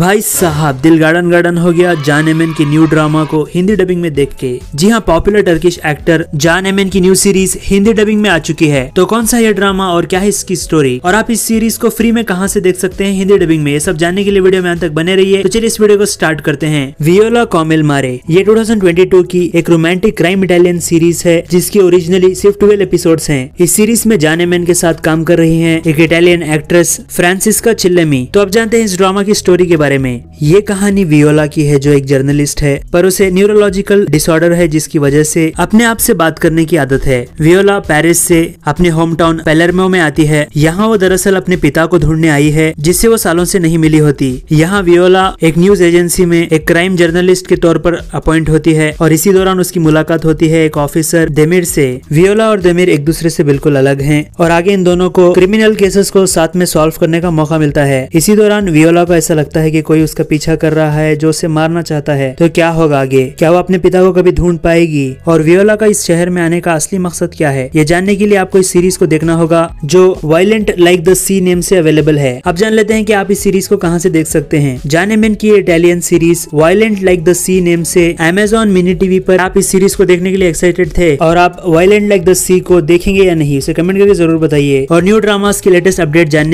भाई साहब दिल गार्डन गार्डन हो गया जान एमन की न्यू ड्रामा को हिंदी डबिंग में देख के जी हाँ पॉपुलर टर्किश एक्टर जान एमन की न्यू सीरीज हिंदी डबिंग में आ चुकी है तो कौन सा यह ड्रामा और क्या है इसकी स्टोरी और आप इस सीरीज को फ्री में कहा से देख सकते हैं हिंदी डबिंग में ये सब जानने के लिए वीडियो में अंत तक बने है तो चलिए इस वीडियो को स्टार्ट करते हैं वियोला कॉमेल मारे ये टू की एक रोमांटिक क्राइम इटालियन सीरीज है जिसकी ओरिजिनली सिर्फ ट्वेल्व एपिसोड है इस सीरीज में जान मैन के साथ काम कर रही है एक इटालियन एक्ट्रेस फ्रांसिस्का चिल्लेमी तो आप जानते हैं इस ड्रामा की स्टोरी के बारे बारे में ये कहानी वियोला की है जो एक जर्नलिस्ट है पर उसे न्यूरोलॉजिकल डिसऑर्डर है जिसकी वजह से अपने आप से बात करने की आदत है वियोला पेरिस से अपने होम टाउन पेलरमो में आती है यहाँ वो दरअसल अपने पिता को ढूंढने आई है जिससे वो सालों से नहीं मिली होती यहाँ वियोला एक न्यूज एजेंसी में एक क्राइम जर्नलिस्ट के तौर पर अपॉइंट होती है और इसी दौरान उसकी मुलाकात होती है एक ऑफिसर देमिर से वियोला और देमिर एक दूसरे से बिल्कुल अलग है और आगे इन दोनों को क्रिमिनल केसेस को साथ में सॉल्व करने का मौका मिलता है इसी दौरान वियोला को ऐसा लगता है कि कि कोई उसका पीछा कर रहा है जो उसे मारना चाहता है तो क्या होगा आगे क्या वो अपने पिता को कभी ढूंढ पाएगी और वियोला का इस शहर में आने का असली मकसद क्या है ये जानने के लिए आपको इस सीरीज को देखना होगा जो violent like the sea name से अवेलेबल है अब जान लेते हैं कि आप इस सीरीज को कहाँ से देख सकते हैं जाने मेन की Italian series violent like the sea name से अमेजोन मिनी टीवी पर आप इस सीरीज को देखने के लिए एक्साइटेड थे और आप वायलेंट लाइक द सी को देखेंगे या नहीं उसे कमेंट करके जरूर बताइए और न्यू ड्रामास की लेटेस्ट अपडेट जानने